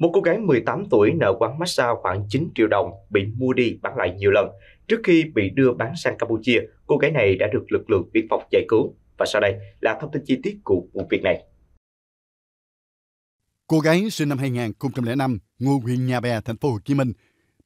Một cô gái 18 tuổi nợ quán massage khoảng 9 triệu đồng bị mua đi bán lại nhiều lần. Trước khi bị đưa bán sang Campuchia, cô gái này đã được lực lượng biên phòng giải cứu. Và sau đây là thông tin chi tiết của vụ việc này. Cô gái sinh năm 2005, ngụ huyện Nhà Bè, thành phố Hồ Chí Minh,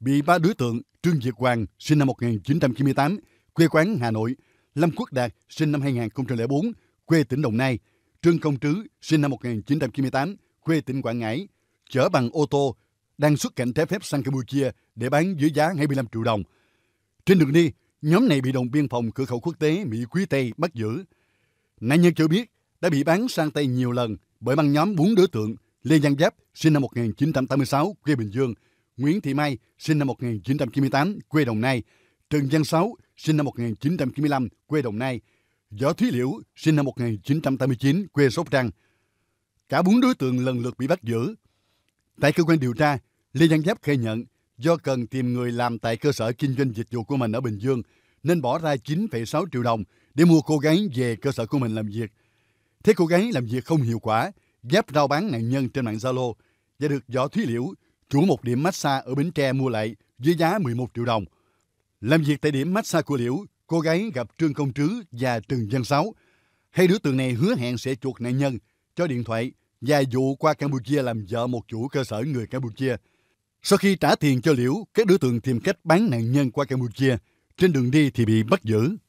bị ba đối tượng Trương Việt Hoàng, sinh năm 1998, quê quán Hà Nội, Lâm Quốc Đạt, sinh năm 2004, quê tỉnh Đồng Nai, Trương Công Trứ, sinh năm 1998, quê tỉnh Quảng Ngãi chở bằng ô tô đang xuất cảnh trái phép sang Campuchia để bán dưới giá 25 triệu đồng. Trên đường đi, nhóm này bị đồn biên phòng cửa khẩu quốc tế Mỹ Quý Tây bắt giữ. Nạn nhân cho biết đã bị bán sang Tây nhiều lần bởi băng nhóm bốn đối tượng Lê Văn Giáp, sinh năm 1986, quê Bình Dương, Nguyễn Thị Mai, sinh năm 1998, quê Đồng Nai, Trần Văn Sáu, sinh năm 1995, quê Đồng Nai, Võ Thúy Liễu, sinh năm 1989, quê Sóc Trăng. Cả bốn đối tượng lần lượt bị bắt giữ Tại cơ quan điều tra, Lê Văn Giáp khai nhận do cần tìm người làm tại cơ sở kinh doanh dịch vụ của mình ở Bình Dương nên bỏ ra 9,6 triệu đồng để mua cô gái về cơ sở của mình làm việc. Thấy cô gái làm việc không hiệu quả, Giáp rao bán nạn nhân trên mạng Zalo và được Võ Thúy Liễu, chủ một điểm massage ở Bến Tre mua lại với giá 11 triệu đồng. Làm việc tại điểm massage của Liễu, cô gái gặp Trương Công Trứ và Trần Văn Sáu. Hai đứa tượng này hứa hẹn sẽ chuộc nạn nhân, cho điện thoại vài vụ qua Campuchia làm vợ một chủ cơ sở người Campuchia. Sau khi trả tiền cho Liễu, các đối tượng tìm cách bán nạn nhân qua Campuchia. Trên đường đi thì bị bắt giữ.